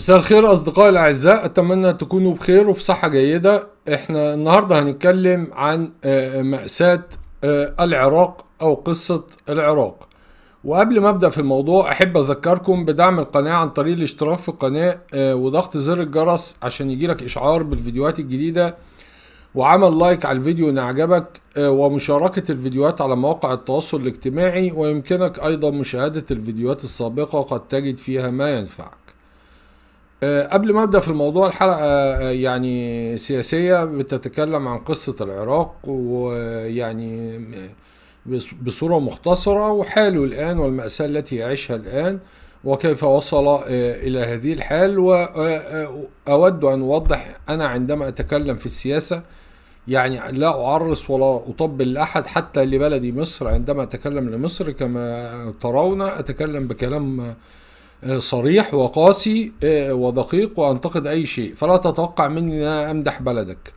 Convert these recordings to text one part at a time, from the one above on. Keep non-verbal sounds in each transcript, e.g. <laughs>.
مساء الخير أصدقائي الأعزاء أتمنى تكونوا بخير وبصحة جيدة احنا النهاردة هنتكلم عن آه، مأساة آه، العراق أو قصة العراق وقبل ما أبدأ في الموضوع أحب أذكركم بدعم القناة عن طريق الاشتراك في القناة آه، وضغط زر الجرس عشان يجيلك إشعار بالفيديوهات الجديدة وعمل لايك على الفيديو إن عجبك ومشاركة الفيديوهات على مواقع التواصل الاجتماعي ويمكنك أيضا مشاهدة الفيديوهات السابقة قد تجد فيها ما ينفع آه، قبل ما ابدا في الموضوع الحلقه آه، آه، يعني سياسيه بتتكلم عن قصه العراق ويعني بصوره مختصره وحاله الان والماساه التي يعيشها الان وكيف وصل الى هذه الحال واود ان اوضح انا عندما اتكلم في السياسه يعني لا أعرس ولا أطبل لأحد حتى لبلدي مصر عندما أتكلم لمصر كما ترون أتكلم بكلام آه، صريح وقاسي آه، ودقيق وانتقد اي شيء فلا تتوقع مني ان انا امدح بلدك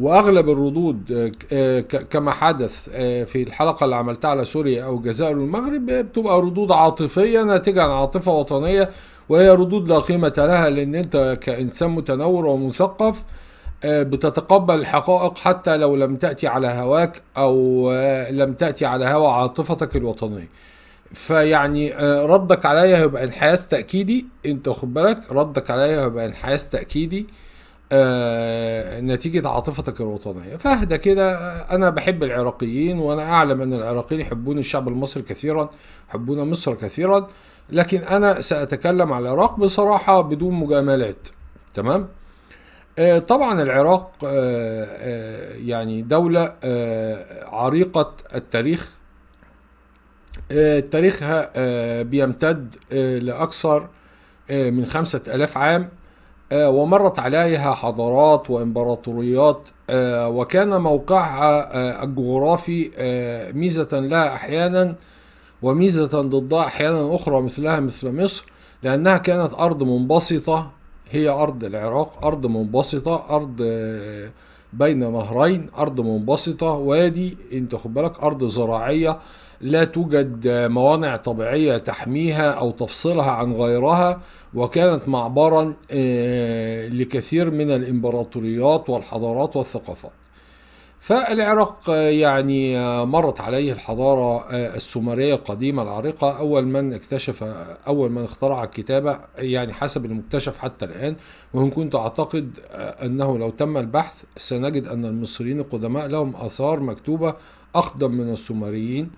واغلب الردود آه، كما حدث في الحلقه اللي عملتها على سوريا او الجزائر والمغرب بتبقى ردود عاطفيه ناتجه عن عاطفه وطنيه وهي ردود لا قيمه لها لان انت كانسان متنور ومثقف بتتقبل الحقائق حتى لو لم تاتي على هواك او لم تاتي على هوى عاطفتك الوطنيه فيعني آه، ردك عليا هيبقى انحياز تاكيدي انت واخد بالك ردك عليا هيبقى انحياز تاكيدي آه، نتيجة عاطفتك الوطنية فاهدى كده آه، أنا بحب العراقيين وأنا أعلم أن العراقيين يحبون الشعب المصري كثيرا يحبون مصر كثيرا لكن أنا سأتكلم على العراق بصراحة بدون مجاملات تمام طبعا العراق يعني دولة عريقة التاريخ آه، تاريخها آه، بيمتد آه، لأكثر من خمسة ألاف عام ومرت عليها حضارات وإمبراطوريات وكان موقعها الجغرافي ميزة لها أحيانا وميزة ضدها أحيانا أخرى مثلها مثل مصر لأنها كانت أرض منبسطة هي أرض العراق أرض منبسطة أرض بين نهرين أرض منبسطة وادي أنت خد بالك أرض زراعية لا توجد موانع طبيعية تحميها أو تفصلها عن غيرها وكانت معبرا آه، لكثير من الإمبراطوريات والحضارات والثقافات فالعراق آه، يعني آه، مرت عليه الحضارة السومرية القديمة العريقة أول من اكتشف أول من اخترع الكتابة يعني حسب المكتشف حتى الآن وإن كنت أعتقد أنه لو تم البحث سنجد أن المصريين القدماء لهم آثار مكتوبة أقدم من السومريين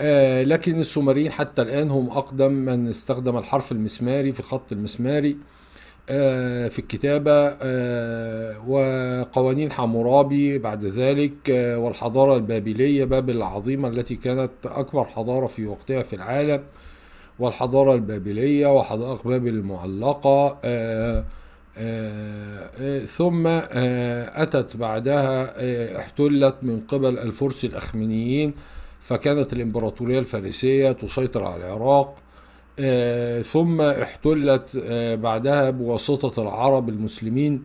آه، لكن السومريين حتى الآن هم أقدم من استخدم الحرف المسماري في الخط المسماري آه، في الكتابة آه، وقوانين حمورابي بعد ذلك والحضارة البابلية بابل العظيمة التي كانت أكبر حضارة في وقتها في العالم والحضارة البابلية وحدائق بابل المعلقة ثم أتت بعدها احتلت من قبل الفرس الأخمينيين فكانت الإمبراطورية الفارسية تسيطر على العراق آه، ثم احتلت آه، بعدها بواسطة العرب المسلمين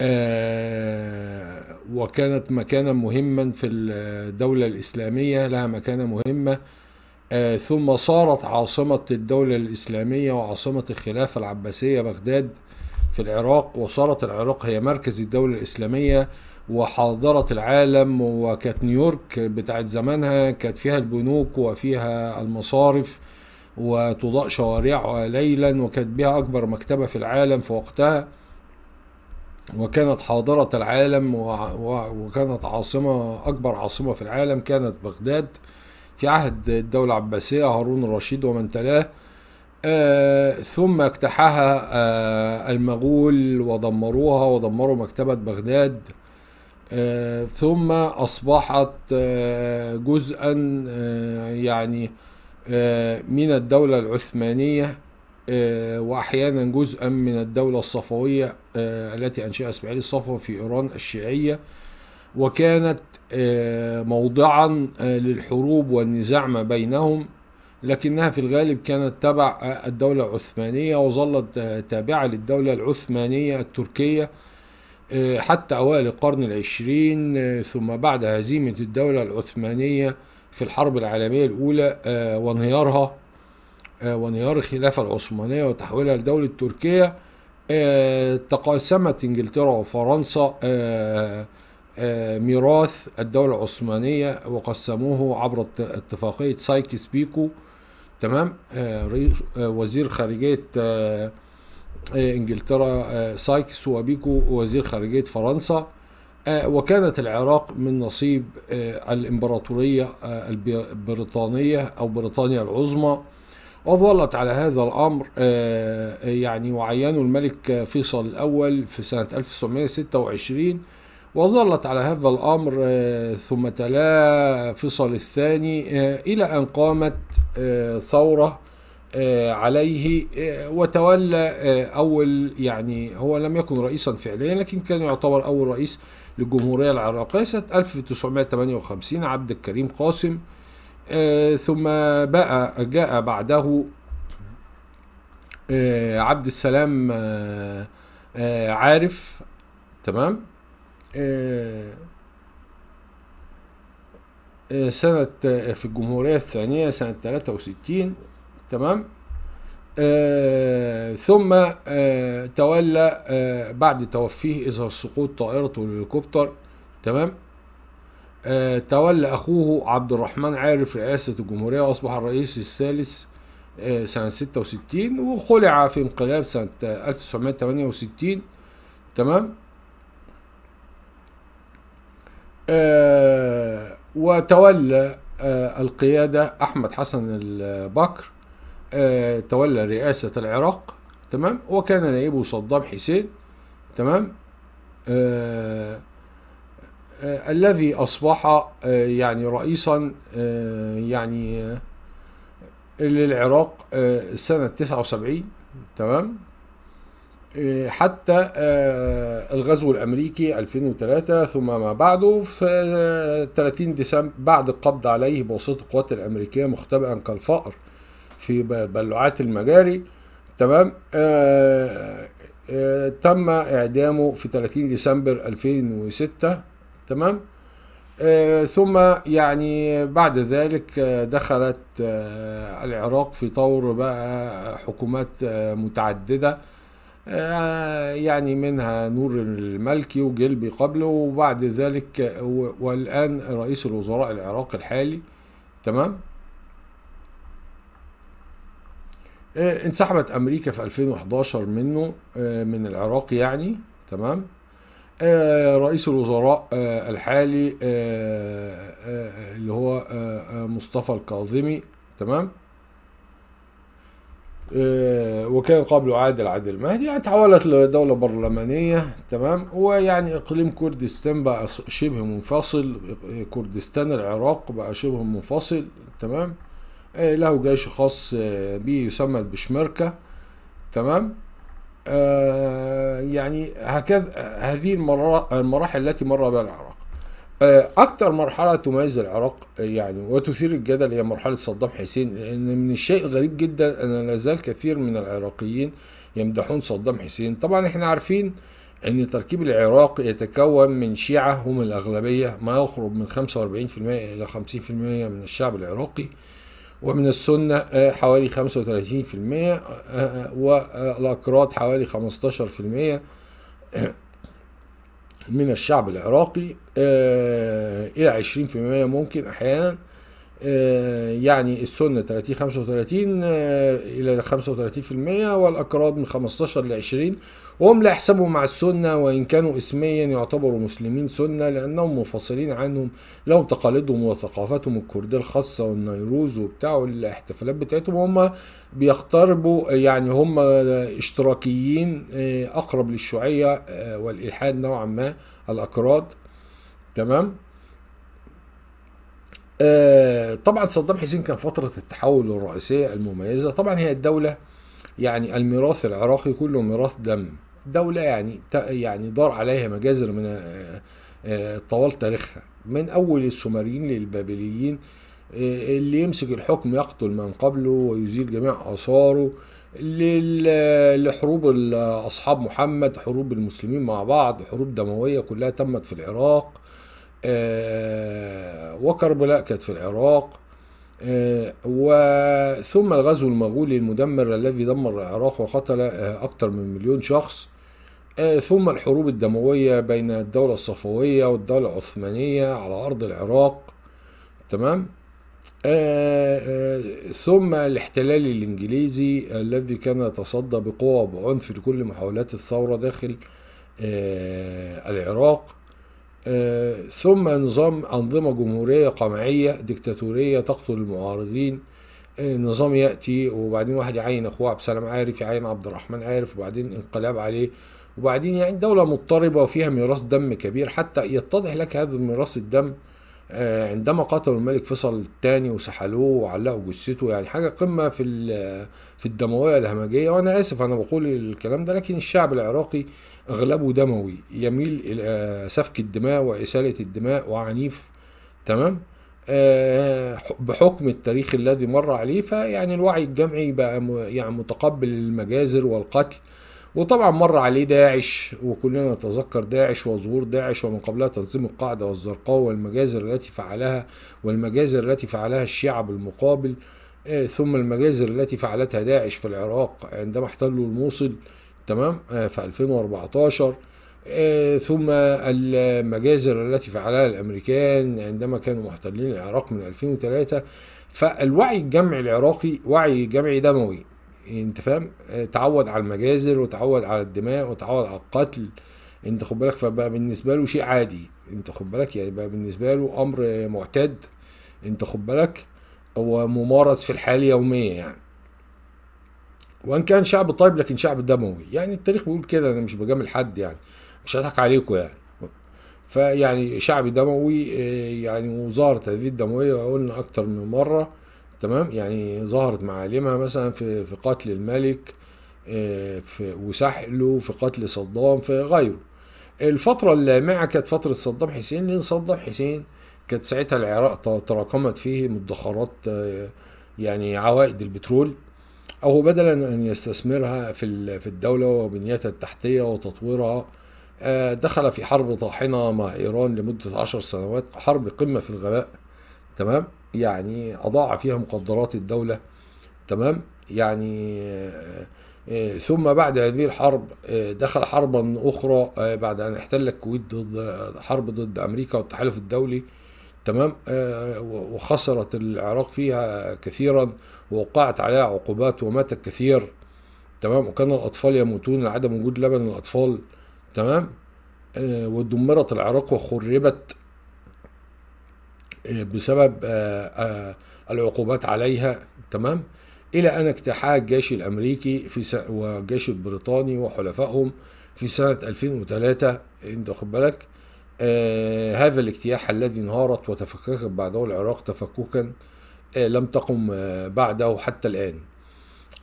آه، وكانت مكانا مهما في الدولة الإسلامية لها مكانة مهمة ثم صارت عاصمة الدولة الإسلامية وعاصمة الخلافة العباسية بغداد في العراق وصارت العراق هي مركز الدولة الإسلامية وحاضرت العالم وكانت نيويورك بتاعت زمانها كانت فيها البنوك وفيها المصارف وتضاء شوارعها ليلا وكانت بها أكبر مكتبة في العالم في وقتها وكانت حاضرة العالم وكانت عاصمة أكبر عاصمة في العالم كانت بغداد في عهد الدولة العباسية هارون الرشيد ومن تلاه آه، ثم اجتاحها آه، المغول ودمروها ودمروا مكتبة بغداد آه، ثم أصبحت آه، جزءا آه، يعني من الدولة العثمانية وأحيانا جزءا من الدولة الصفوية التي أنشأها إسماعيل الصفوي في إيران الشيعية وكانت موضعا للحروب والنزاع ما بينهم لكنها في الغالب كانت تبع الدولة العثمانية وظلت تابعة للدولة العثمانية التركية آه، حتى أوائل القرن العشرين آه، ثم بعد هزيمة الدولة العثمانية في الحرب العالمية الأولى آه، وانهيارها وانهيار الخلافة العثمانية وتحويلها لدولة تركيا تقاسمت إنجلترا وفرنسا ميراث الدولة العثمانية وقسموه عبر اتفاقية سايكس بيكو تمام وزير خارجية آه، انجلترا آه، سايكس وبيكو وزير خارجيه فرنسا آه، وكانت العراق من نصيب الامبراطوريه البريطانيه او بريطانيا العظمى وظلت على هذا الامر يعني وعينه الملك فيصل الاول في سنه 1926 وظلت على هذا الامر ثم تلا فيصل الثاني الى ان قامت ثوره آه، عليه آه، وتولى آه، أول يعني هو لم يكن رئيسا فعليا لكن كان يعتبر أول رئيس للجمهورية العراقية سنة 1958 عبد الكريم قاسم ثم بقى جاء بعده عبد السلام عارف تمام سنة في الجمهورية الثانية سنة 63 تمام آه ثم آه تولى آه بعد توفيه اذا سقوط طائرته الهليكوبتر تمام آه تولى اخوه عبد الرحمن عارف رئاسه الجمهوريه واصبح الرئيس الثالث آه سنه 66 وخلع في انقلاب سنه 1968 آه، تمام آه وتولى آه القياده احمد حسن البكر آه، تولى رئاسة العراق تمام وكان نائبه صدام حسين تمام آه، آه، الذي أصبح يعني رئيسا يعني للعراق سنة 79 تمام حتى الغزو الأمريكي 2003 ثم ما بعده في 30 ديسمبر بعد القبض عليه بواسطة القوات الأمريكية مختبئا كالفأر في بلوعات المجاري تمام آه، آه، تم اعدامه في 30 ديسمبر 2006 تمام آه، ثم يعني بعد ذلك دخلت العراق في طور بقى حكومات متعدده يعني منها نور الملكي وجلبي قبله وبعد ذلك والآن رئيس الوزراء العراقي الحالي تمام آه، انسحبت امريكا في 2011 منه آه، من العراق يعني تمام آه، رئيس الوزراء الحالي اللي هو مصطفى الكاظمي تمام وكان قبله عادل عادل مهدي يعني تحولت لدولة برلمانية تمام ويعني إقليم كردستان بقى شبه منفصل كردستان العراق بقى شبه منفصل تمام آه، له جيش خاص به آه، يسمى البشمركة تمام آه، يعني هكذا هذه المراحل التي مر بها العراق أكثر مرحلة تميز العراق يعني وتثير الجدل هي مرحلة صدام حسين لأن من الشيء الغريب جدا أن لا زال كثير من العراقيين يمدحون صدام حسين طبعا احنا عارفين أن تركيب العراق يتكون من شيعة هم الأغلبية ما يقرب من 45% إلى 50% من الشعب العراقي ومن السنة آه، حوالي 35% والأكراد آه، آه، حوالي 15% من الشعب العراقي إلى 20% ممكن أحيانا يعني السنة 30 35 إلى 35% والأكراد من 15 ل 20 وهم لا يحسبوا مع السنة وإن كانوا اسميا يعتبروا مسلمين سنة لأنهم منفصلين عنهم لهم تقاليدهم وثقافتهم الكردية الخاصة والنيروز وبتاع والاحتفالات بتاعتهم وهم بيقتربوا يعني هم اشتراكيين آه، أقرب للشيوعية آه، والإلحاد نوعا ما الأكراد تمام آه، طبعا صدام حسين كان فترة التحول الرئيسية المميزة طبعا هي الدولة يعني الميراث العراقي كله ميراث دم دولة يعني يعني دار عليها مجازر من آه، آه، طوال تاريخها من أول السومريين للبابليين آه، اللي يمسك الحكم يقتل من قبله ويزيل جميع آثاره لحروب أصحاب محمد حروب المسلمين مع بعض حروب دموية كلها تمت في العراق وكربلاء كانت في العراق آه، وثم الغزو المغولي المدمر الذي دمر العراق وقتل آه، أكثر من مليون شخص آه، ثم الحروب الدموية بين الدولة الصفوية والدولة العثمانية على أرض العراق تمام ثم الاحتلال الإنجليزي الذي كان يتصدى بقوة وبعنف لكل محاولات الثورة داخل العراق آه، ثم نظام أنظمة جمهورية قمعية ديكتاتورية تقتل المعارضين آه، نظام يأتي وبعدين واحد يعين أخوه عبد السلام عارف يعين عبد الرحمن عارف وبعدين انقلاب عليه وبعدين يعني دولة مضطربة وفيها ميراث دم كبير حتى يتضح لك هذا ميراث الدم آه، عندما قتلوا الملك فيصل الثاني وسحلوه وعلقوا جثته يعني حاجه قمه في في الدمويه الهمجيه وانا اسف انا بقول الكلام ده لكن الشعب العراقي اغلبه دموي يميل الى آه، سفك الدماء واساله الدماء وعنيف تمام آه، بحكم التاريخ الذي مر عليه فيعني الوعي الجمعي بقى يعني متقبل المجازر والقتل وطبعا مر عليه داعش وكلنا نتذكر داعش وظهور داعش ومن قبلها تنظيم القاعدة والزرقاء والمجازر التي فعلها والمجازر التي فعلها الشيعة بالمقابل آه، ثم المجازر التي فعلتها داعش في العراق عندما احتلوا الموصل تمام آه، في 2014 آه، ثم المجازر التي فعلها الامريكان عندما كانوا محتلين العراق من 2003 فالوعي الجمعي العراقي وعي جمعي دموي انت فاهم آه، تعود على المجازر وتعود على الدماء وتعود على القتل انت خد بالك فبقى بالنسبه له شيء عادي انت خد بالك يعني بقى بالنسبه له امر معتاد انت خد بالك هو ممارس في الحياه اليوميه يعني وان كان شعب طيب لكن شعب دموي يعني التاريخ بيقول كده انا مش بجامل حد يعني مش هضحك عليكم يعني فيعني شعب دموي آه، يعني وزاره التدريب الدمويه قلنا اكتر من مره تمام يعني ظهرت معالمها مثلا في في قتل الملك آه، في وسحله في قتل صدام في غيره الفترة اللامعة كانت فترة صدام حسين لأن صدام حسين كانت ساعتها العراق تراكمت فيه مدخرات آه، يعني عوائد البترول أو بدلا أن يستثمرها في في الدولة وبنيتها التحتية وتطويرها آه، دخل في حرب طاحنة مع إيران لمدة عشر سنوات حرب قمة في الغباء تمام يعني أضاع فيها مقدرات الدولة تمام يعني آه، آه، ثم بعد هذه الحرب آه، دخل حربا أخرى بعد أن احتل الكويت ضد حرب ضد أمريكا والتحالف الدولي تمام وخسرت العراق فيها كثيرا ووقعت عليها عقوبات ومات الكثير تمام وكان الأطفال يموتون لعدم وجود لبن للأطفال تمام ودمرت العراق وخربت آه، بسبب آه، آه، العقوبات عليها تمام إلى أن اجتاحها الجيش الأمريكي في س... والجيش البريطاني وحلفائهم في سنة 2003 أنت خد بالك آه هذا الاجتياح الذي انهارت وتفككت بعده العراق تفككا آه لم تقم آه بعده حتى الآن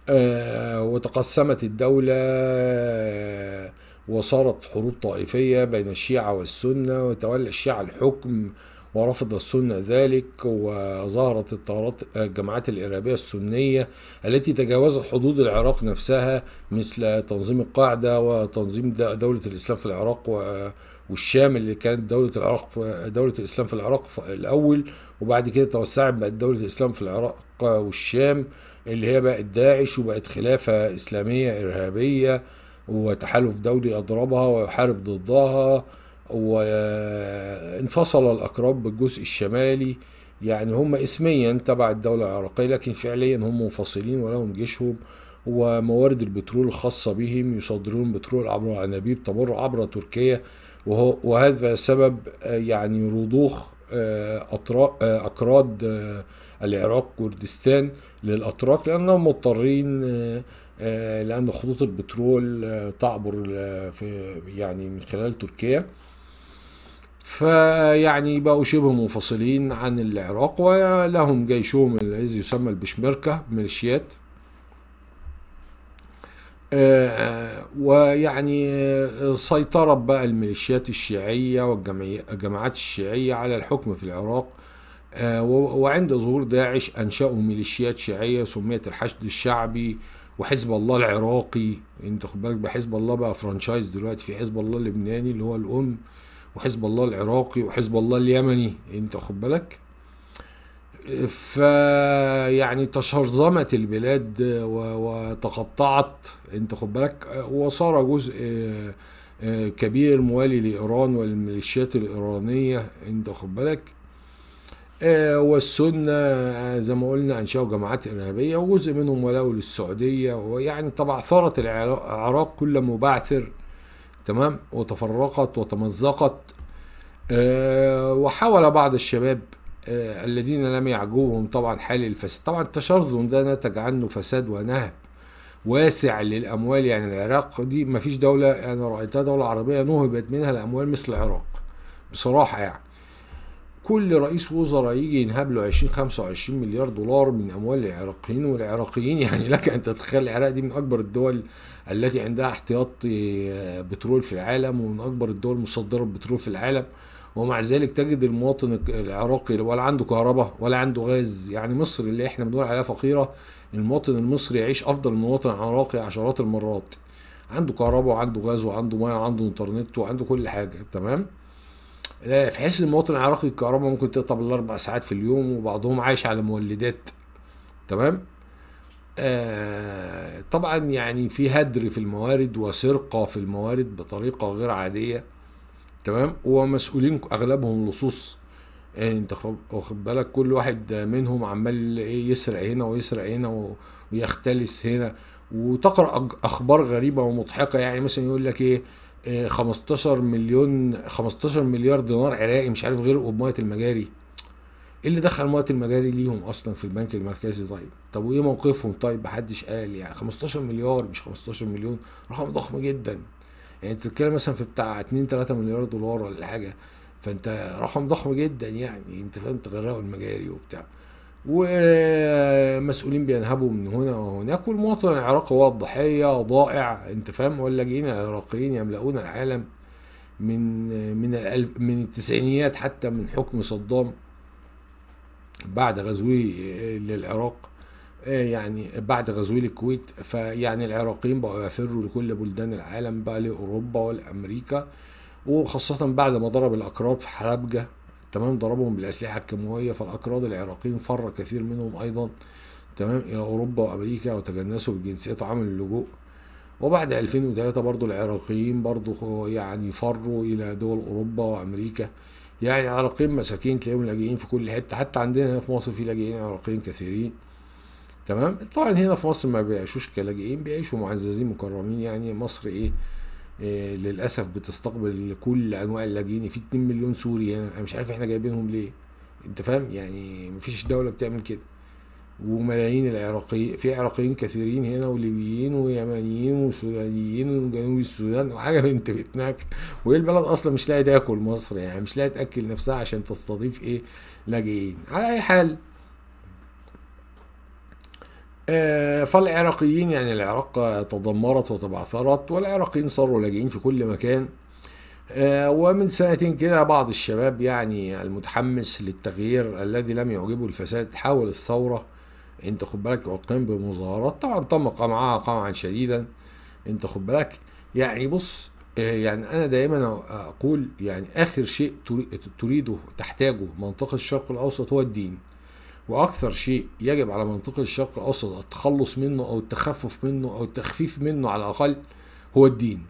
آه وتقسمت الدولة آه وصارت حروب طائفية بين الشيعة والسنة وتولى الشيعة الحكم آه ورفض السنة ذلك وظهرت الطارات آه، الجماعات الإرهابية السنية التي تجاوزت حدود العراق نفسها مثل تنظيم القاعدة وتنظيم دولة الإسلام في العراق آه، والشام اللي كانت دولة العراق دولة الإسلام في العراق في الأول وبعد كده توسعت بقت دولة الإسلام في العراق والشام اللي هي بقت داعش وبقت خلافة إسلامية إرهابية وتحالف دولي أضربها ويحارب ضدها وانفصل الأكراد بالجزء الشمالي يعني هم اسميا تبع الدولة العراقية لكن فعليا هم منفصلين ولهم جيشهم وموارد البترول الخاصة بهم يصدرون بترول عبر أنابيب تمر عبر تركيا وهذا سبب يعني رضوخ أكراد آه، آه، آه، العراق كردستان للأتراك لأنهم مضطرين لأن خطوط البترول تعبر في يعني من خلال تركيا فيعني بقوا شبه منفصلين عن العراق ولهم جيشهم الذي يسمى البشمركة ميليشيات آه، ويعني سيطرة بقى الميليشيات الشيعية والجماعات الشيعية على الحكم في العراق آه، وعند ظهور داعش أنشأوا ميليشيات شيعية سميت الحشد الشعبي وحزب الله العراقي انت خد بالك بحزب الله بقى فرانشايز دلوقتي في حزب الله اللبناني اللي هو الأم وحزب الله العراقي وحزب الله اليمني انت خد بالك فيعني تشرذمت البلاد وتقطعت انت خد بالك وصار جزء آه، آه، كبير موالي لايران والميليشيات الايرانيه انت خد بالك آه، والسنه زي ما قلنا انشاوا جماعات ارهابيه وجزء منهم ولاوا للسعوديه ويعني طبعا ثارت العراق كل مبعثر تمام وتفرقت وتمزقت آه، وحاول بعض الشباب آه، الذين لم يعجبهم طبعا حال الفساد طبعا التشرذم ده نتج عنه فساد ونهب واسع للاموال يعني العراق دي مفيش دوله انا يعني رايتها دوله عربيه نهبت منها الاموال مثل العراق بصراحه يعني كل رئيس وزراء يجي ينهب له 20 25 مليار دولار من اموال العراقيين والعراقيين <laughs> يعني لك ان تتخيل العراق دي من اكبر الدول التي عندها احتياط آه، بترول في العالم ومن اكبر الدول المصدره البترول في العالم ومع ذلك تجد المواطن العراقي ولا عنده كهرباء ولا عنده غاز يعني مصر اللي احنا بنقول عليها فقيره المواطن المصري يعيش افضل من المواطن العراقي عشرات المرات عنده كهرباء وعنده غاز وعنده ميه وعنده انترنت وعنده كل حاجه تمام في حيث المواطن العراقي الكهرباء ممكن تقطع بالاربع ساعات في اليوم وبعضهم عايش على مولدات تمام آه طبعا يعني في هدر في الموارد وسرقه في الموارد بطريقه غير عاديه تمام ومسؤولين اغلبهم لصوص يعني انت واخد بالك كل واحد منهم عمال ايه يسرق هنا ويسرق هنا ويختلس هنا وتقرا اخبار غريبه ومضحكه يعني مثلا يقول لك ايه 15 مليون 15 مليار دينار عراقي مش عارف غيره بميه المجاري ايه اللي دخل ميه المجاري ليهم اصلا في البنك المركزي طيب طب وايه موقفهم طيب محدش قال يعني 15 مليار مش 15 مليون رقم ضخم جدا يعني انت بتتكلم مثلا في بتاع 2 3 مليار دولار ولا حاجه فانت رقم ضخم جدا يعني انت فاهم تغرقوا المجاري وبتاع ومسؤولين بينهبوا من هنا وهناك والمواطن العراقي هو الضحية ضائع انت فاهم ولا جايين العراقيين يملؤون العالم من من الألف من التسعينيات حتى من حكم صدام بعد غزوه للعراق آه، يعني بعد غزوه للكويت فيعني العراقيين بقوا يفروا لكل بلدان العالم بقى لاوروبا والامريكا وخاصه بعد ما ضرب الاكراد في حلبجه تمام ضربهم بالأسلحة الكيماوية فالأكراد العراقيين فر كثير منهم أيضا تمام إلى أوروبا وأمريكا وتجنسوا بالجنسيات وعملوا اللجوء وبعد 2003 برضو العراقيين برضو يعني فروا إلى دول أوروبا وأمريكا يعني عراقيين مساكين تلاقيهم لاجئين في كل حتة حتى عندنا هنا في مصر في لاجئين عراقيين كثيرين تمام طبعا هنا في مصر ما بيعيشوش كلاجئين بيعيشوا معززين مكرمين يعني مصر ايه آه، للاسف بتستقبل كل انواع اللاجئين في 2 مليون سوري انا مش عارف احنا جايبينهم ليه انت فاهم يعني مفيش دوله بتعمل كده وملايين العراقيين في عراقيين كثيرين هنا وليبيين ويمنيين وسودانيين وجنوب السودان وحاجه بنت بتناك وايه البلد اصلا مش لاقي تاكل مصر يعني مش لاقي تاكل نفسها عشان تستضيف ايه لاجئين على اي حال آه، فالعراقيين يعني العراق تدمرت وتبعثرت والعراقيين صاروا لاجئين في كل مكان آه، ومن سنتين كده بعض الشباب يعني المتحمس للتغيير الذي لم يعجبه الفساد حاول الثورة انت خد بالك وقام بمظاهرات طبعا تم قمعها قمعا شديدا انت خد بالك يعني بص آه، يعني انا دايما اقول يعني اخر شيء تريده تحتاجه منطقة الشرق الاوسط هو الدين واكثر شيء يجب على منطقه الشرق الاوسط التخلص منه او التخفف منه او التخفيف منه على الاقل هو الدين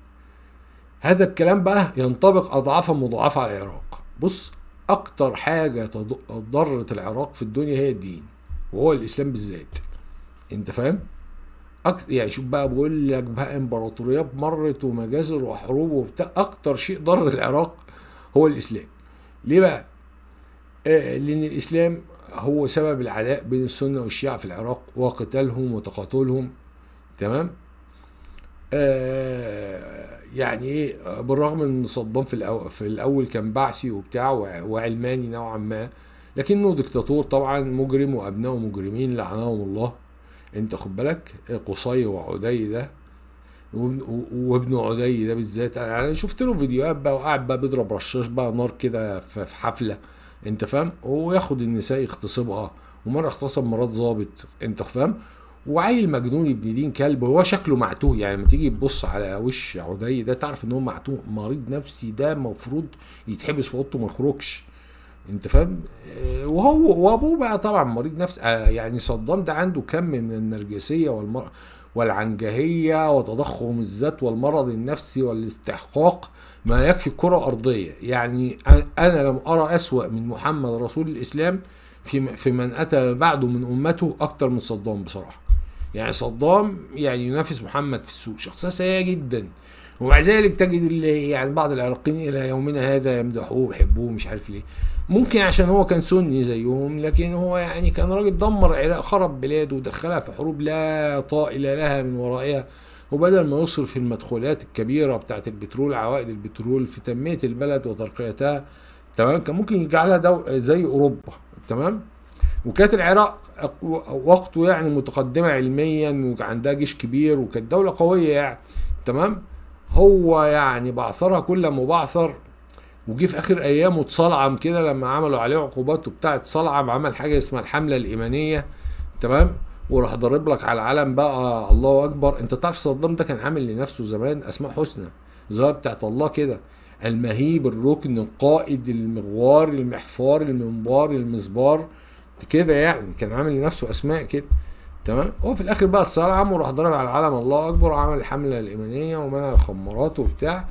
هذا الكلام بقى ينطبق اضعافا مضاعفه على العراق بص اكتر حاجه ضرت العراق في الدنيا هي الدين وهو الاسلام بالذات انت فاهم أكثر يعني شوف بقى بقول لك بقى امبراطوريات مرت ومجازر وحروب وبتاع اكتر شيء ضر العراق هو الاسلام ليه بقى آه لان الاسلام هو سبب العداء بين السنة والشيعة في العراق وقتالهم وتقاتلهم تمام آه يعني ايه بالرغم ان صدام في الأول, في الاول كان بعثي وبتاع وعلماني نوعا ما لكنه دكتاتور طبعا مجرم وابنائه مجرمين لعنهم الله انت خد بالك قصي وعدي ده وابن عدي ده بالذات انا يعني شفت له فيديوهات بقى وقاعد بقى بيضرب رشاش بقى نار كده في حفله انت فاهم وياخد النساء يغتصبها ومره اغتصب مرات ظابط انت فاهم وعيل مجنون ابن دين كلب هو شكله معتوه يعني لما تيجي تبص على وش عدي ده تعرف ان هو معتوه مريض نفسي ده المفروض يتحبس في اوضته ما يخرجش انت فاهم اه، وهو وابوه بقى طبعا مريض نفسي اه، يعني صدام ده عنده كم من النرجسيه والمر والعنجهيه وتضخم الذات والمرض النفسي والاستحقاق ما يكفي الكرة الأرضية يعني أنا لم أرى أسوأ من محمد رسول الإسلام في في من أتى بعده من أمته أكتر من صدام بصراحة يعني صدام يعني ينافس محمد في السوق شخصية سيئة جدا ومع ذلك تجد اللي يعني بعض العراقيين الى يومنا هذا يمدحوه ويحبوه مش عارف ليه ممكن عشان هو كان سني زيهم لكن هو يعني كان راجل دمر العراق خرب بلاده ودخلها في حروب لا طائل لها من ورائها وبدل ما يصرف المدخولات الكبيرة بتاعت البترول عوائد البترول في تنمية البلد وترقيتها تمام كان ممكن يجعلها دو زي أوروبا تمام وكانت العراق وقته يعني متقدمة علميا وعندها جيش كبير وكانت دولة قوية يعني تمام هو يعني بعثرها كل ما بعثر في اخر ايامه اتصلعم كده لما عملوا عليه عقوبات وبتاع اتصلعم عمل حاجه اسمها الحمله الايمانيه تمام وراح ضارب لك على العلم بقى الله اكبر انت تعرف صدام ده كان عامل لنفسه زمان اسماء حسنى زي بتاعت الله كده المهيب الركن القائد المغوار المحفار المنبار المزبار كده يعني كان عامل لنفسه اسماء كده تمام هو في الاخر بقى اتصال وراح ضرب على العلم الله اكبر وعمل الحمله الايمانيه ومنع الخمرات وبتاع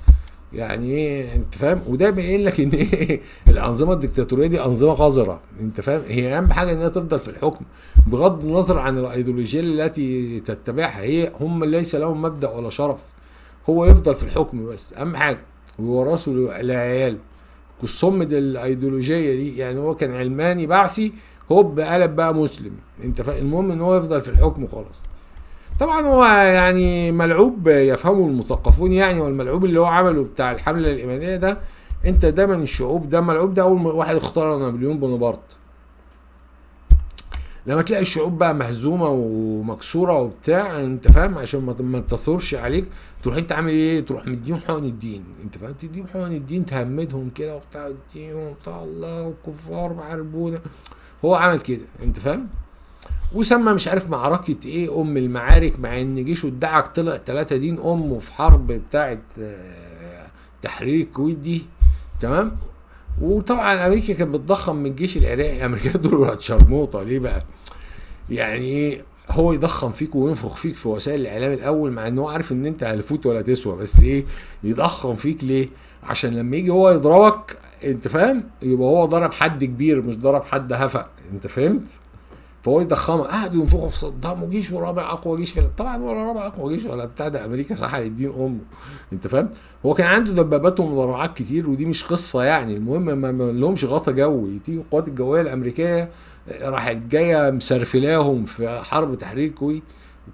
يعني ايه انت فاهم وده بيقول لك ان ايه <laughs> الانظمه الدكتاتوريه دي انظمه قذره انت فاهم هي اهم حاجه انها تفضل في الحكم بغض النظر عن الايديولوجيه التي تتبعها هي هم ليس لهم مبدا ولا شرف هو يفضل في الحكم بس اهم حاجه ويورثه لعياله الصمد الايديولوجيه دي يعني هو كان علماني بعثي هوب قلب بقى مسلم انت فاهم المهم ان هو يفضل في الحكم خلاص طبعا هو يعني ملعوب يفهمه المثقفون يعني والملعوب اللي هو عمله بتاع الحمله الايمانيه ده انت ده من الشعوب ده ملعوب ده اول واحد اختار نابليون بونابرت لما تلاقي الشعوب بقى مهزومه ومكسوره وبتاع انت فاهم عشان ما تثورش عليك تروح انت عامل ايه تروح مديهم حقن الدين انت فاهم تديهم حقن الدين تهمدهم كده وبتاع الدين وبتاع الله والكفار بيحاربونا هو عمل كده انت فاهم وسمى مش عارف معركة ايه ام المعارك مع ان جيشه ادعك طلع تلاتة دين امه في حرب بتاعة آه، تحرير الكويت دي تمام وطبعا امريكا كانت بتضخم من الجيش العراقي امريكا <laughs> دول ولاد شرموطه ليه بقى؟ يعني ايه هو يضخم فيك وينفخ فيك في وسائل الاعلام الاول مع ان هو عارف ان انت هلفوت ولا تسوى بس ايه يضخم فيك ليه؟ عشان لما يجي هو يضربك انت فاهم؟ يبقى هو ضرب حد كبير مش ضرب حد هفق انت فهمت؟ فهو يضخمها قعدوا آه، ينفخوا في صدام وجيش ورابع اقوى جيش في طبعا ولا رابع اقوى جيش ولا بتاع ده امريكا صح الدين امه انت فاهم هو كان عنده دبابات ومدرعات كتير ودي مش قصه يعني المهم ما لهمش غطا جوي تيجي القوات الجويه الامريكيه آه، راحت جايه مسرفلاهم في حرب تحرير الكويت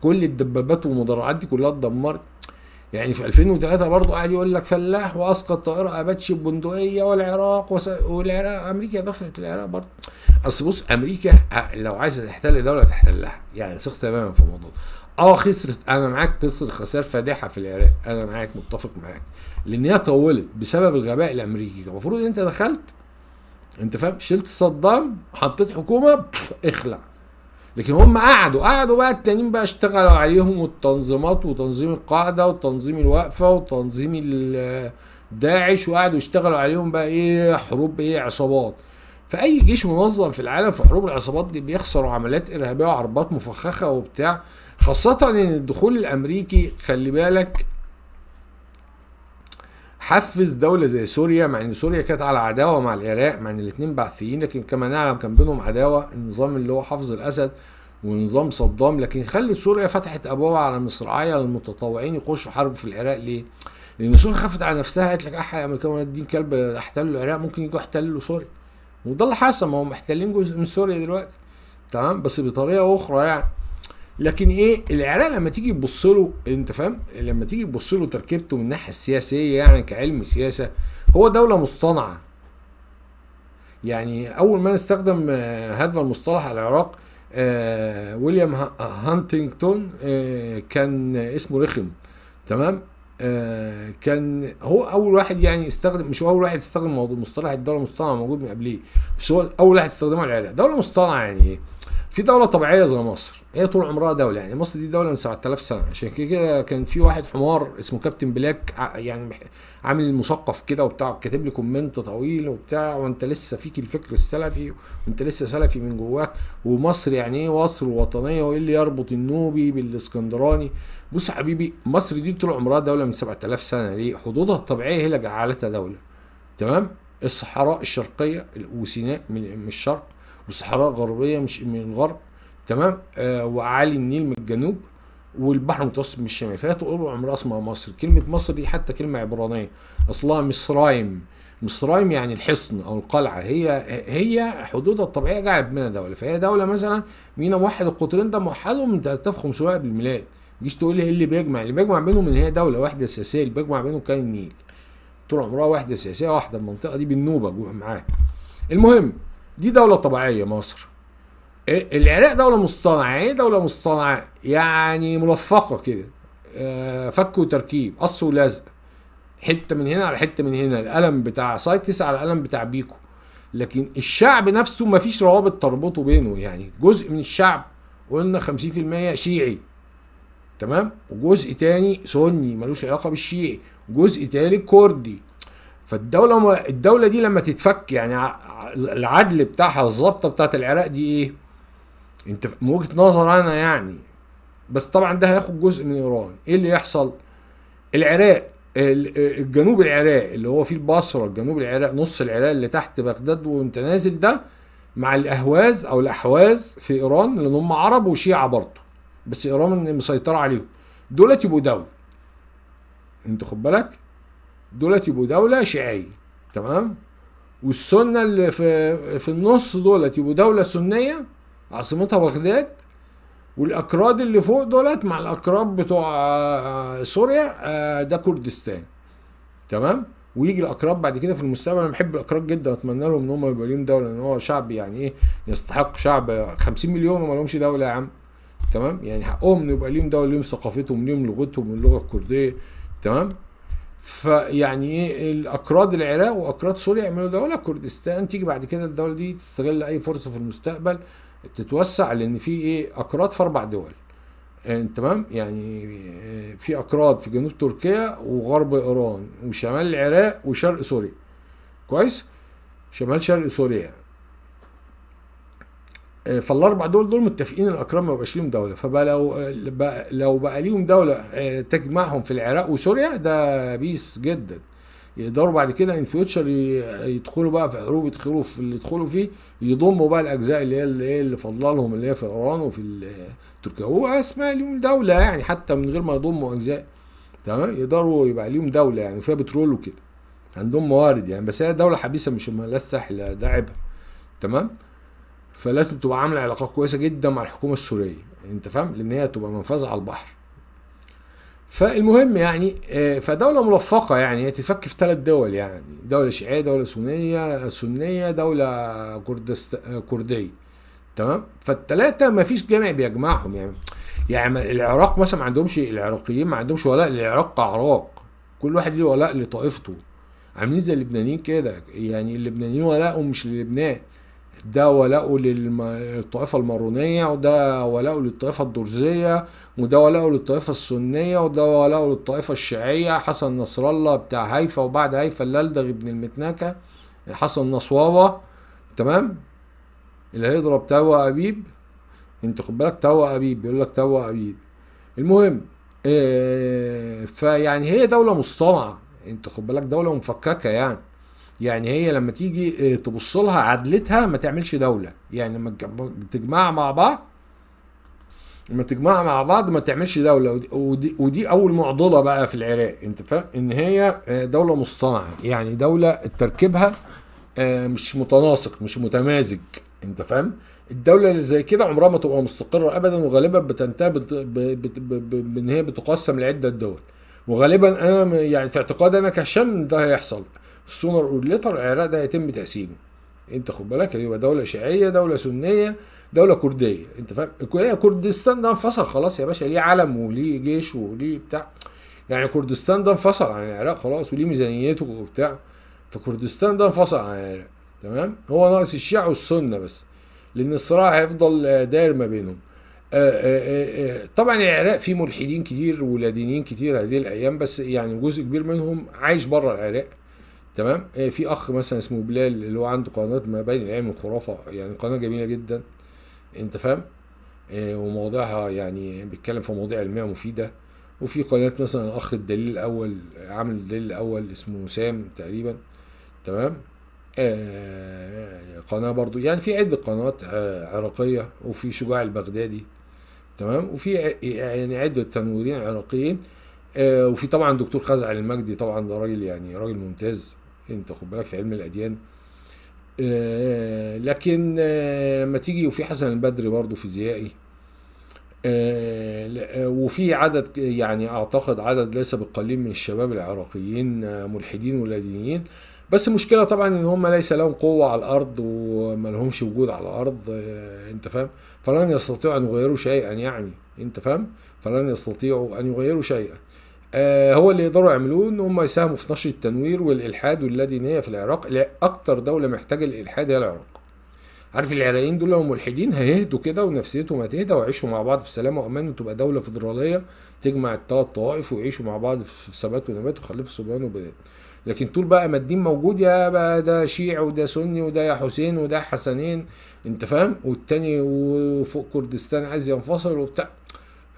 كل الدبابات والمدرعات دي كلها اتدمرت يعني في 2003 برضه قاعد يقول لك فلاح واسقط طائره اباتشي بندقيه والعراق والعراق امريكا دخلت العراق برضه اصل بص امريكا آه، لو عايزه تحتل دوله تحتلها يعني ثق تماما في الموضوع اه خسرت انا معاك خسرت خسائر فادحه في العراق انا معاك متفق معاك لان هي طولت بسبب الغباء الامريكي المفروض انت دخلت انت فاهم شلت صدام حطيت حكومه اخلع لكن هم قعدوا قعدوا بقى التانيين بقى اشتغلوا عليهم والتنظيمات وتنظيم القاعده وتنظيم الوقفه وتنظيم داعش وقعدوا يشتغلوا عليهم بقى ايه حروب ايه عصابات فاي جيش منظم في العالم في حروب العصابات دي بيخسروا عمليات ارهابيه وعربات مفخخه وبتاع خاصه ان الدخول الامريكي خلي بالك حفز دوله زي سوريا مع ان سوريا كانت على عداوه مع العراق مع ان الاثنين بعثيين لكن كما نعلم كان بينهم عداوه النظام اللي هو حافظ الاسد ونظام صدام لكن خلي سوريا فتحت ابوابها على مصراعيه للمتطوعين يخشوا حرب في العراق ليه؟ لان سوريا خافت على نفسها قالت لك احد الامريكان دي كلب احتلوا العراق ممكن يجوا احتلوا سوريا وده اللي حصل ما هم محتلين جزء من سوريا دلوقتي تمام بس بطريقه اخرى يعني لكن ايه العراق لما تيجي تبص له انت فاهم لما تيجي تبص له تركيبته من الناحيه السياسيه يعني كعلم سياسه هو دوله مصطنعه يعني اول ما استخدم آه، هذا المصطلح على العراق آه، ويليام هانتنجتون آه، كان اسمه رخم تمام آه، كان هو اول واحد يعني استخدم مش هو اول واحد استخدم مصطلح الدوله المصطنعه موجود من قبليه بس هو اول واحد استخدمه العراق دوله مصطنعه يعني ايه في دوله طبيعيه زي مصر هي طول عمرها دوله يعني مصر دي دوله من 7000 سنه عشان كده كان في واحد حمار اسمه كابتن بلاك يعني عامل مثقف كده وبتاع كاتب لي كومنت طويل وبتاع وانت لسه فيك الفكر السلفي وانت لسه سلفي من جواك ومصر يعني ايه مصر وطنيه وايه اللي يربط النوبي بالاسكندراني بص يا حبيبي مصر دي طول عمرها دوله من 7000 سنه ليه حدودها الطبيعيه هي اللي جعلتها دوله تمام الصحراء الشرقيه وسيناء من الشرق والصحراء غربيه مش من الغرب تمام آه وعالي النيل من الجنوب والبحر المتوسط من الشمال فلا تقول عمرها اسمها مصر كلمه مصر دي حتى كلمه عبرانيه اصلها مصرايم مصرايم يعني الحصن او القلعه هي هي حدودها الطبيعيه جعلت منها دوله فهي دوله مثلا مينا واحد القطرين ده موحدهم من 3500 قبل الميلاد مش تقول لي ايه اللي بيجمع اللي بيجمع بينهم ان هي دوله واحده سياسيه اللي بيجمع بينهم كان النيل طول عمرها واحده سياسيه واحده المنطقه دي بالنوبه معاها المهم دي دولة طبيعية مصر إيه، العراق دولة مصطنعة يعني إيه دولة مصطنعة يعني ملفقة كده آه، فك وتركيب قص ولزق حتة من هنا على حتة من هنا القلم بتاع سايكس على القلم بتاع بيكو لكن الشعب نفسه مفيش روابط تربطه بينه يعني جزء من الشعب قلنا 50% شيعي تمام وجزء تاني سني ملوش علاقه بالشيعي جزء تالت كردي فالدوله الدوله دي لما تتفك يعني العدل بتاعها الظبطه بتاعت العراق دي ايه انت من وجهه نظر انا يعني بس طبعا ده هياخد جزء من ايران ايه اللي يحصل العراق الجنوب العراق اللي هو فيه البصره الجنوب العراق نص العراق اللي تحت بغداد وانت نازل ده مع الاهواز او الاحواز في ايران لان هم عرب وشيعه برضه بس ايران مسيطره عليهم دولت يبقوا دوله انت خد بالك دولت يبقوا دولة شيعية تمام والسنة اللي في في النص دولت يبقوا دولة سنية عاصمتها بغداد والأكراد اللي فوق دولت مع الأكراد بتوع آه، آه، سوريا آه، ده كردستان تمام ويجي الاكراد بعد كده في المستقبل انا بحب الاكراد جدا اتمنى لهم ان هم يبقوا ليهم دوله لان هو شعب يعني ايه يستحق شعب 50 مليون وما لهمش دوله يا عم تمام يعني حقهم ان يبقى ليهم دوله ليهم ثقافتهم ليهم لغتهم واللغه الكرديه تمام فيعني ايه الاكراد العراق واكراد سوريا يعملوا دوله كردستان تيجي بعد كده الدوله دي تستغل اي فرصه في المستقبل تتوسع لان في ايه اكراد في اربع دول آه، تمام يعني آه، في اكراد في جنوب تركيا وغرب ايران وشمال العراق وشرق سوريا كويس شمال شرق سوريا فالاربع دول دول متفقين الاكرام ما بقاش ليهم دوله فبقى لو بقى لو بقى ليهم دوله آه، تجمعهم في العراق وسوريا ده بيس جدا يقدروا بعد كده ان فيوتشر يدخلوا بقى في حروب يدخلوا في اللي يدخلوا فيه يضموا بقى الاجزاء اللي هي اللي, اللي فاضله لهم اللي هي في ايران وفي تركيا هو اسمها ليهم دوله يعني حتى من غير ما يضموا اجزاء تمام يقدروا يبقى ليهم دوله يعني فيها بترول وكده عندهم موارد يعني بس هي دوله حبيسه مش لا ساحل ده تمام فلازم تبقى عامله علاقات كويسه جدا مع الحكومه السوريه انت فاهم لان هي تبقى منفذه على البحر فالمهم يعني آه، فدولة ملفقة يعني هي تتفك في ثلاث دول يعني دولة شيعية دولة سنية سنية دولة كردست... كردية تمام فالثلاثة ما فيش جامع بيجمعهم يعني يعني العراق مثلا ما عندهمش العراقيين ما عندهمش ولاء للعراق كعراق كل واحد ليه ولاء لطائفته عاملين زي اللبنانيين كده يعني اللبنانيين ولاءهم مش للبنان ده ولاؤه للطائفة المارونية وده ولاؤه للطائفة الدرزية وده ولاؤه للطائفة السنية وده ولاؤه للطائفة الشيعية حسن نصر الله بتاع هيفا وبعد هيفا اللالدغ ابن المتناكة حسن نصواوة تمام اللي هيضرب توا أبيب انت خد بالك توا أبيب بيقول لك توا أبيب المهم آه فيعني هي دولة مصطنعة انت خد بالك دولة مفككة يعني يعني هي لما تيجي آه، تبص لها عدلتها ما تعملش دوله يعني لما تجمعها مع بعض لما تجمعها مع بعض ما تعملش دوله ودي, ودي اول معضله بقى في العراق انت فاهم ان هي آه، دوله مصطنعه يعني دوله تركيبها آه، مش متناسق مش متمازج انت فاهم الدولة اللي زي كده عمرها ما تبقى مستقرة أبدا وغالبا بتنتهي بإن هي بتقسم لعدة دول وغالبا أنا يعني في اعتقادي أنا كهشام ده هيحصل sooner or العراق ده هيتم تقسيمه انت خد بالك هيبقى دوله شيعيه دوله سنيه دوله كرديه انت فاهم كردستان ده انفصل خلاص يا باشا ليه علم وليه جيش وليه بتاع يعني كردستان ده انفصل عن العراق خلاص وليه ميزانيته وبتاع فكردستان ده انفصل عن العراق تمام هو ناقص الشيعة والسنه بس لان الصراع هيفضل داير ما بينهم آه، آه، آه، طبعا العراق فيه ملحدين كتير ولادينيين كتير هذه الايام بس يعني جزء كبير منهم عايش بره العراق تمام آه، في اخ مثلا اسمه بلال اللي هو عنده قناه ما بين العلم والخرافه يعني قناه جميله جدا انت فاهم آه، ومواضيعها يعني بيتكلم في مواضيع علميه مفيده وفي قناه مثلا اخ الدليل الاول عامل الدليل الاول اسمه سام تقريبا تمام آه، قناه برضو يعني في عده قنوات عراقيه وفي شجاع البغدادي تمام وفي يعني عده تنويرين عراقيين وفي طبعا دكتور خزعل المجدي طبعا ده راجل يعني راجل ممتاز انت خد بالك في علم الاديان آه، لكن آه، لما تيجي وفي حسن البدري برضه فيزيائي آه، وفي عدد يعني اعتقد عدد ليس بالقليل من الشباب العراقيين ملحدين ولا دينيين بس المشكله طبعا ان هم ليس لهم قوه على الارض وما لهمش وجود على الارض انت فاهم فلن يستطيعوا ان يغيروا شيئا يعني انت فاهم فلن يستطيعوا ان يغيروا شيئا آه، هو اللي يقدروا يعملوه ان هم يساهموا في نشر التنوير والالحاد واللادينيه في العراق اكتر دوله محتاجه الالحاد هي العراق عارف العراقيين دول لو ملحدين هيهدوا كده ونفسيتهم هتهدى ويعيشوا مع بعض في سلام وامان وتبقى دوله فيدراليه تجمع الثلاث طوائف ويعيشوا مع بعض في ثبات ونبات وخلفوا صبيان وبنات لكن طول بقى ما الدين موجود يا بقى ده شيعي وده سني وده يا حسين وده حسنين انت فاهم والتاني وفوق كردستان عايز ينفصل وبتاع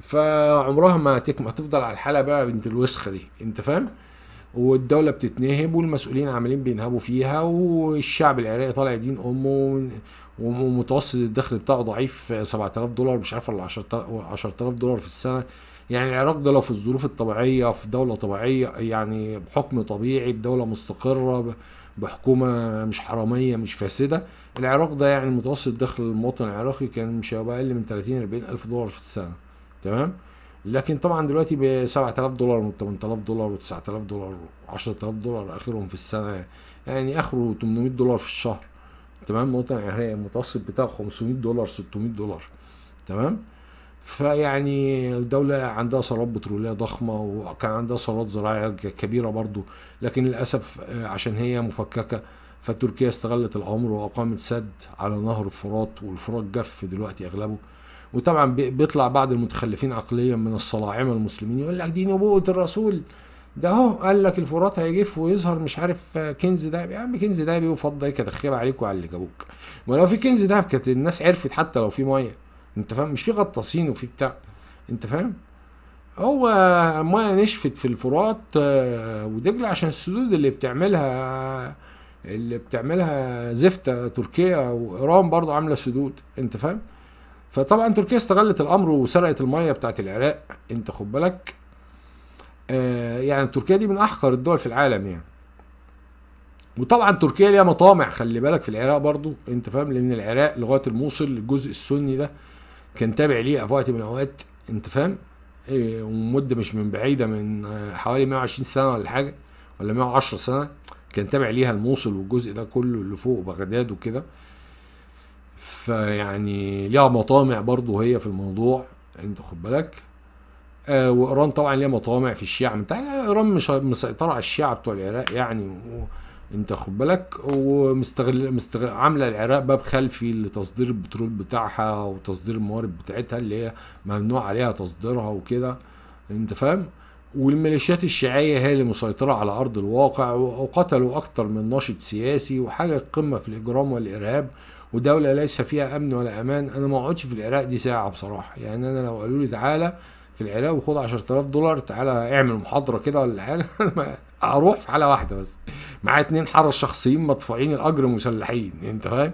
فعمرها ما تكمل هتفضل على الحاله بقى بنت الوسخه دي انت فاهم والدولة بتتنهب والمسؤولين عمالين بينهبوا فيها والشعب العراقي طالع دين امه ومتوسط الدخل بتاعه ضعيف 7000 دولار مش عارف ولا 10000 دولار في السنة يعني العراق ده لو في الظروف الطبيعية في دولة طبيعية يعني بحكم طبيعي بدولة مستقرة بحكومة مش حرامية مش فاسدة العراق ده يعني متوسط دخل المواطن العراقي كان مش هيبقى أقل من 30 40 ألف دولار في السنة تمام لكن طبعا دلوقتي ب 7000 دولار و 8000 دولار و 9000 دولار و 10000 دولار اخرهم في السنه يعني اخره 800 دولار في الشهر تمام مواطن العراقي المتوسط بتاعه 500 دولار 600 دولار تمام فيعني الدولة عندها ثروات بترولية ضخمة وكان عندها ثروات زراعية كبيرة برضو لكن للأسف آه، عشان هي مفككة فتركيا استغلت الأمر وأقامت سد على نهر الفرات والفرات جف دلوقتي أغلبه وطبعا بيطلع بعض المتخلفين عقليا من الصلاعمه المسلمين يقول لك دي نبوءة الرسول ده اهو قال لك الفرات هيجف ويظهر مش عارف كنز دهب يا عم كنز دهب وفضه ايه كانت عليك وعلى اللي جابوك ما لو في كنز دهب كانت الناس عرفت حتى لو في ميه انت فاهم مش في غطاسين وفي بتاع انت فاهم هو الميه نشفت في الفرات آه، ودجله عشان السدود اللي بتعملها اللي بتعملها زفته تركيا وايران برضه عامله سدود انت فاهم فطبعا تركيا استغلت الامر وسرقت الميه بتاعت العراق انت خد بالك آه يعني تركيا دي من احقر الدول في العالم يعني وطبعا تركيا ليها مطامع خلي بالك في العراق برضو انت فاهم لان العراق لغايه الموصل الجزء السني ده كان تابع ليها في وقت من الاوقات انت فاهم إيه ومده مش من بعيده من آه، حوالي 120 سنه ولا حاجه ولا 110 سنه كان تابع ليها الموصل والجزء ده كله اللي فوق بغداد وكده فيعني ليها مطامع برضه هي في الموضوع انت خد بالك آه وايران طبعا ليها مطامع في الشيعه انت يعني ايران مش مسيطره على الشيعه بتوع العراق يعني و... انت خد بالك ومستغل مستغل... عامله العراق باب خلفي لتصدير البترول بتاعها وتصدير الموارد بتاعتها اللي هي ممنوع عليها تصديرها وكده انت فاهم والميليشيات الشيعيه هي اللي مسيطره على ارض الواقع وقتلوا اكتر من ناشط سياسي وحاجه قمه في الاجرام والارهاب ودوله ليس فيها امن ولا امان انا ما اقعدش في العراق دي ساعه بصراحه يعني انا لو قالوا لي تعالى في العراق وخد 10000 دولار تعالى اعمل محاضره كده ولا حاجه <laughs> أنا اروح في حاله واحده بس معايا اتنين حرس شخصيين مدفوعين الاجر مسلحين انت فاهم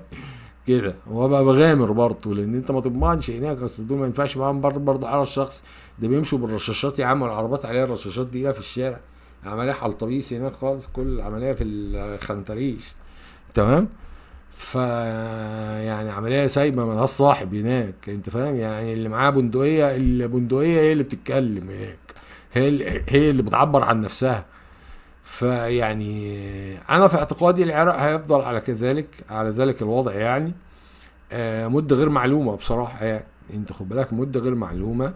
كده وابقى بغامر برضه لان انت ما تضمنش هناك اصل دول ما ينفعش معاهم برضه حرس شخص ده بيمشوا بالرشاشات يا عم والعربات عليها الرشاشات دي في الشارع عمليه حلطبيس هناك خالص كل العمليه في الخنتريش تمام ف يعني عمليه سايبه مالهاش صاحب هناك انت فاهم يعني اللي معاه بندقيه البندقيه هي اللي بتتكلم هناك هي هي اللي بتعبر عن نفسها فيعني انا في اعتقادي العراق هيفضل على كذلك على ذلك الوضع يعني آه، مده غير معلومه بصراحه يعني انت خد بالك مده غير معلومه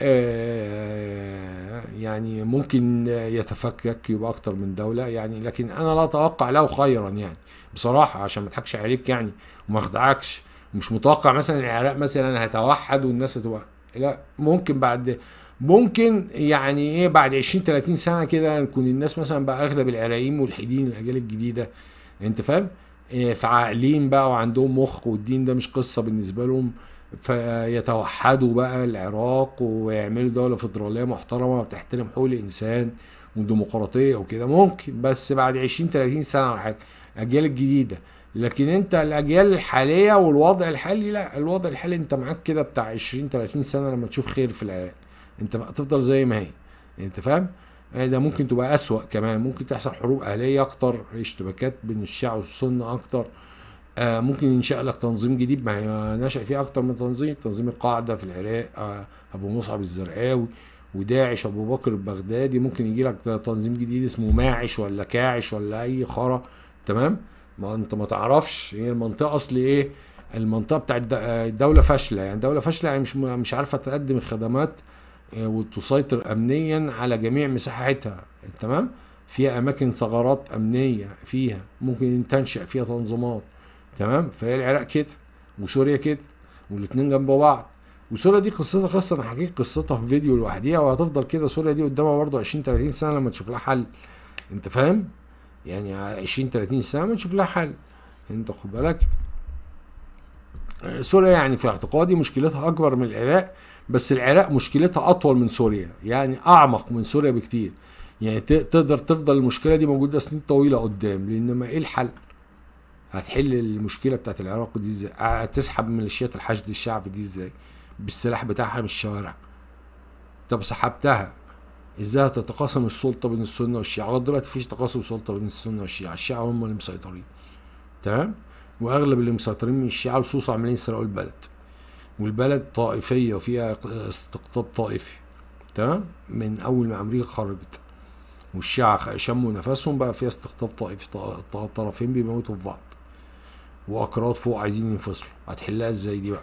آه، يعني ممكن يتفكك يبقى اكتر من دوله يعني لكن انا لا اتوقع له خيرا يعني بصراحه عشان ما اضحكش عليك يعني وما اخدعكش مش متوقع مثلا العراق مثلا هيتوحد والناس هتبقى لا ممكن بعد ممكن يعني ايه بعد 20 30 سنه كده نكون الناس مثلا بقى اغلب العراقيين ملحدين الاجيال الجديده انت فاهم؟ آه، فعاقلين بقى وعندهم مخ والدين ده مش قصه بالنسبه لهم فيتوحدوا بقى العراق ويعملوا دولة فدرالية محترمة بتحترم حقوق الإنسان والديمقراطية وكده ممكن بس بعد 20 30 سنة ولا حاجة الأجيال الجديدة لكن أنت الأجيال الحالية والوضع الحالي لا الوضع الحالي أنت معاك كده بتاع 20 30 سنة لما تشوف خير في العراق أنت بقى تفضل زي ما هي أنت فاهم؟ آه، ده ممكن تبقى أسوأ كمان ممكن تحصل حروب أهلية أكتر اشتباكات بين الشيعة والسنة أكتر آه، ممكن ينشأ لك تنظيم جديد ما نشأ فيه أكتر من تنظيم تنظيم القاعدة في العراق آه، أبو مصعب الزرقاوي وداعش أبو بكر البغدادي ممكن يجي لك تنظيم جديد اسمه ماعش ولا كاعش ولا أي خرا تمام ما أنت ما تعرفش هي المنطقة أصل إيه المنطقة بتاعت الدولة آه، فاشلة يعني دولة فاشلة يعني مش مش عارفة تقدم الخدمات وتسيطر أمنيا على جميع مساحتها تمام فيها أماكن ثغرات أمنية فيها ممكن تنشأ فيها تنظيمات تمام فهي العراق كده وسوريا كده والاثنين جنب بعض وسوريا دي قصتها قصه انا حكيت قصتها في فيديو لوحديها وهتفضل كده سوريا دي قدامها برضه 20 30 سنه لما تشوف لها حل انت فاهم يعني 20 30 سنه ما تشوف لها حل انت خد بالك سوريا يعني في اعتقادي مشكلتها اكبر من العراق بس العراق مشكلتها اطول من سوريا يعني اعمق من سوريا بكتير يعني تقدر تفضل المشكله دي موجوده سنين طويله قدام لان ما ايه الحل هتحل المشكله بتاعت العراق دي ازاي هتسحب ميليشيات الحشد الشعبي دي ازاي بالسلاح بتاعها من الشوارع طب سحبتها ازاي هتتقاسم السلطه بين السنه والشيعه لغايه دلوقتي مفيش تقاسم سلطه بين السنه والشيعه الشيعه هم اللي مسيطرين تمام واغلب اللي مسيطرين من الشيعه لصوص عاملين يسرقوا البلد والبلد طائفيه وفيها استقطاب طائفي تمام من اول ما امريكا خرجت والشيعه شموا نفسهم بقى فيها استقطاب طائفي الطرفين بيموتوا في بعض واكراد فوق عايزين ينفصلوا هتحلها ازاي دي بقى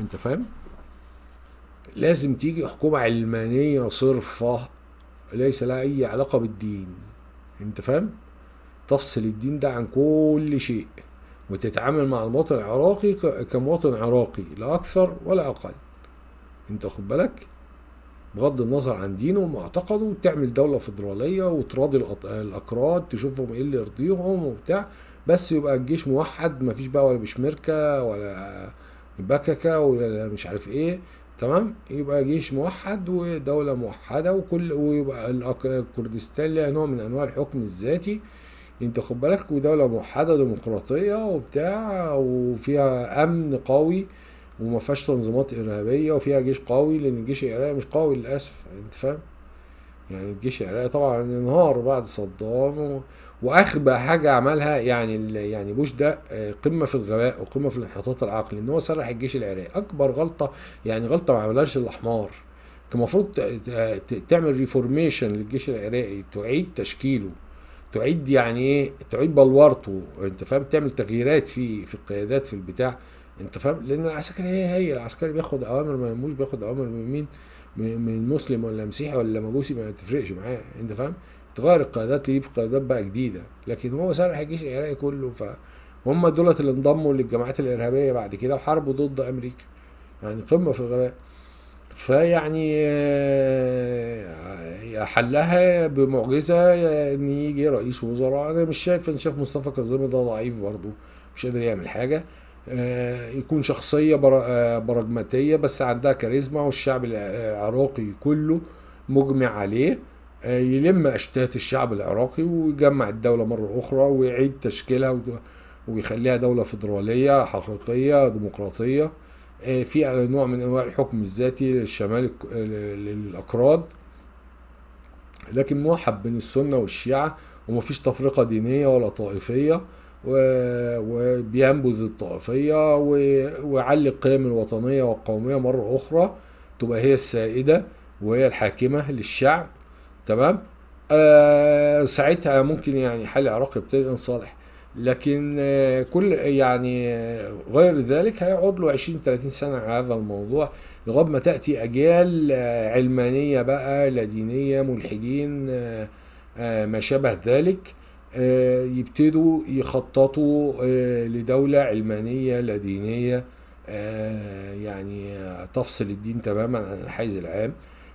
انت فاهم لازم تيجي حكومة علمانية صرفة ليس لها أي علاقة بالدين أنت فاهم؟ تفصل الدين ده عن كل شيء وتتعامل مع المواطن العراقي كمواطن عراقي لا أكثر ولا أقل أنت خد بالك؟ بغض النظر عن دينه ومعتقده وتعمل دولة فيدرالية وتراضي الأكراد تشوفهم إيه اللي يرضيهم وبتاع بس يبقى الجيش موحد مفيش بقى ولا بشمركه ولا بككه ولا مش عارف ايه تمام يبقى جيش موحد ودولة موحدة وكل ويبقى كردستان ليها نوع من أنواع الحكم الذاتي أنت خد بالك ودولة موحدة ديمقراطية وبتاع وفيها أمن قوي وما فيهاش تنظيمات إرهابية وفيها جيش قوي لأن الجيش العراقي مش قوي للأسف أنت فاهم؟ يعني الجيش العراقي طبعا انهار بعد صدام واخبى حاجه عملها يعني يعني بوش ده آه، قمه في الغباء وقمه في الانحطاط العقلي ان هو سرح الجيش العراقي اكبر غلطه يعني غلطه ما عملهاش الاحمار كان المفروض تعمل ريفورميشن للجيش العراقي تعيد تشكيله تعيد يعني ايه تعيد بلورته انت فاهم تعمل تغييرات في في القيادات في البتاع انت فاهم لان العسكري هي هي العسكري بياخد اوامر ما بياخد اوامر من مين من مسلم ولا مسيحي ولا مجوسي ما تفرقش معاه انت فاهم تغير القيادات يبقى قيادات بقى جديده لكن هو سرح الجيش العراقي كله فهم دولت اللي انضموا للجماعات الارهابيه بعد كده وحاربوا ضد امريكا يعني قمه في الغباء فيعني آه، حلها بمعجزه ان يجي رئيس وزراء انا مش شايف ان شايف مصطفى كاظمي ده ضعيف برضه مش قادر يعمل حاجه آه، يكون شخصيه آه، براجماتيه بس عندها كاريزما والشعب العراقي كله مجمع عليه آه، يلم أشتات الشعب العراقي ويجمع الدولة مرة أخرى ويعيد تشكيلها ويخليها دولة فيدرالية حقيقية ديمقراطية آه، في نوع من أنواع الحكم الذاتي للشمال للأكراد لكن موحد بين السنة والشيعة ومفيش تفرقة دينية ولا طائفية وبينبذ الطائفية ويعلي القيم الوطنية والقومية مرة أخرى تبقى هي السائدة وهي الحاكمة للشعب تمام آه ساعتها ممكن يعني حل العراق يبتدي صالح لكن آه كل يعني آه، غير ذلك هيقعد له 20 30 سنه على هذا الموضوع لغايه ما تاتي اجيال آه علمانيه بقى لا دينيه ملحدين آه, آه، ما شابه ذلك آه، يبتدوا يخططوا لدولة علمانية لا دينية يعني تفصل الدين تماما عن الحيز العام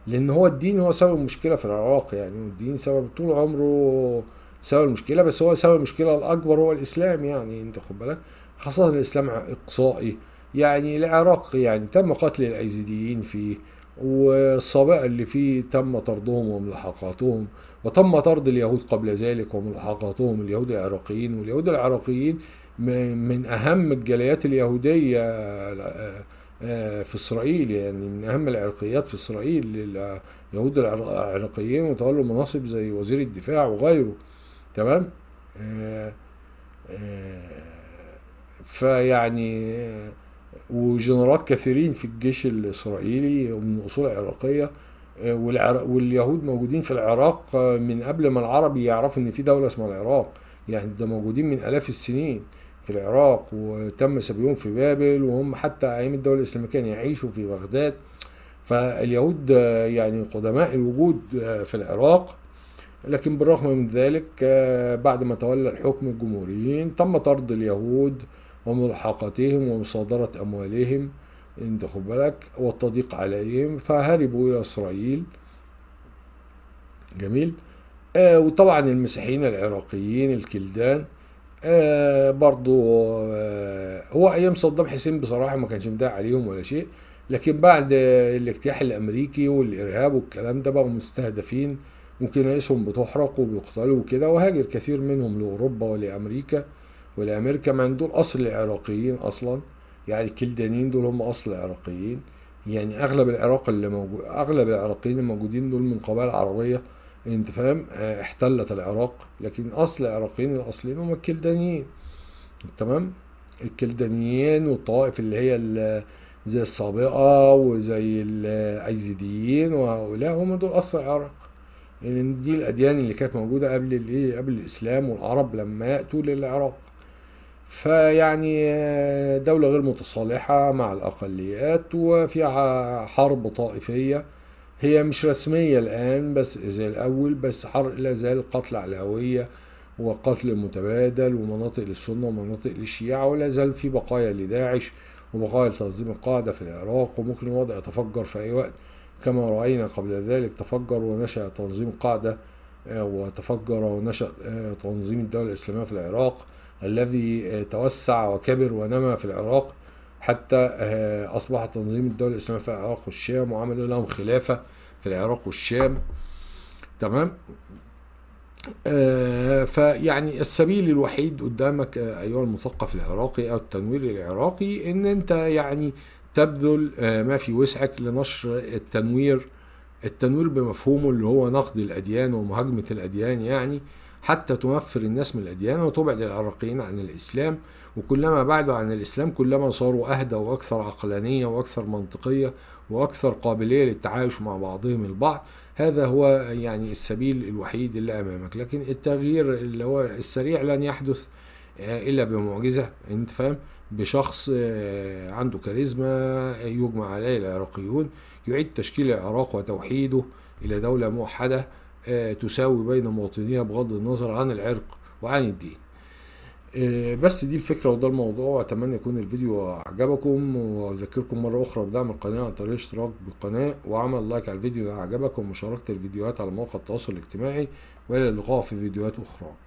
لان هو الدين هو سبب المشكله في العراق يعني والدين سبب طول عمره سبب المشكله بس هو سبب المشكله الاكبر هو الاسلام يعني انت خد بالك خاصه الاسلام اقصائي يعني العراق يعني تم قتل الايزيديين فيه والصبايا اللي فيه تم طردهم وملاحقاتهم وتم طرد اليهود قبل ذلك وملاحقاتهم اليهود العراقيين واليهود العراقيين من أهم الجاليات اليهودية آه، في اسرائيل يعني من اهم العرقيات في اسرائيل اليهود العراقيين وتولوا مناصب زي وزير الدفاع وغيره تمام آه، آه، فيعني وجنرالات كثيرين في الجيش الاسرائيلي من اصول عراقيه واليهود موجودين في العراق من قبل ما العرب يعرفوا ان في دوله اسمها العراق يعني ده موجودين من الاف السنين في العراق وتم سبيهم في بابل وهم حتى أيام الدولة الإسلامية كانوا يعيشوا في بغداد فاليهود آه، يعني قدماء الوجود آه، في العراق لكن بالرغم من ذلك آه، بعد ما تولى الحكم الجمهوريين تم طرد اليهود وملحقتهم ومصادرة أموالهم انت خد بالك والتضييق عليهم فهربوا إلى إسرائيل جميل آه وطبعا المسيحيين العراقيين الكلدان آه، برضو آه، هو ايام صدام حسين بصراحه ما كانش مداعي عليهم ولا شيء لكن بعد الاجتياح الامريكي والارهاب والكلام ده بقوا مستهدفين وكنائسهم بتحرق وبيقتلوا وكده وهاجر كثير منهم لاوروبا ولامريكا ولامريكا من دول اصل العراقيين اصلا يعني الكلدانيين دول هم اصل العراقيين يعني اغلب العراق اللي موجود اغلب العراقيين الموجودين دول من قبائل عربيه انت فاهم آه، احتلت العراق لكن اصل العراقيين الاصليين هم الكلدانيين تمام الكلدانيين والطوائف اللي هي اللي زي السابقة وزي الايزيديين وهؤلاء هم دول اصل العراق لان يعني دي الاديان اللي كانت موجودة قبل الايه قبل الاسلام والعرب لما ياتوا للعراق فيعني آه، دولة غير متصالحة مع الأقليات وفيها حرب طائفية هي مش رسمية الآن بس زي الأول بس حرق لا زال قتل على الهوية وقتل متبادل ومناطق للسنة ومناطق للشيعة ولا زال في بقايا لداعش وبقايا لتنظيم القاعدة في العراق وممكن الوضع يتفجر في أي وقت كما رأينا قبل ذلك تفجر ونشأ تنظيم القاعدة آه، وتفجر ونشأ آه، تنظيم الدولة الإسلامية في العراق الذي آه، توسع وكبر ونمى في العراق حتى آه، أصبح تنظيم الدولة الإسلامية في العراق والشام وعملوا لهم خلافة في العراق والشام تمام آه، فيعني السبيل الوحيد قدامك آه، ايها المثقف العراقي او التنوير العراقي ان انت يعني تبذل ما في وسعك لنشر التنوير التنوير بمفهومه اللي هو نقد الاديان ومهاجمه الاديان يعني حتى تنفر الناس من الأديان وتبعد العراقيين عن الإسلام وكلما بعدوا عن الإسلام كلما صاروا أهدى وأكثر عقلانية وأكثر منطقية وأكثر قابلية للتعايش مع بعضهم البعض هذا هو يعني السبيل الوحيد اللي أمامك لكن التغيير اللي هو السريع لن يحدث إلا بمعجزة أنت فاهم بشخص آه، عنده كاريزما يجمع عليه العراقيون يعيد تشكيل العراق وتوحيده إلى دولة موحدة آه، تساوي بين مواطنيها بغض النظر عن العرق وعن الدين آه، بس دي الفكرة وده الموضوع وأتمنى يكون الفيديو عجبكم وأذكركم مرة أخرى بدعم القناة عن طريق الاشتراك بالقناة وعمل لايك على الفيديو إذا عجبكم ومشاركة الفيديوهات على مواقع التواصل الاجتماعي وإلى اللقاء في فيديوهات أخرى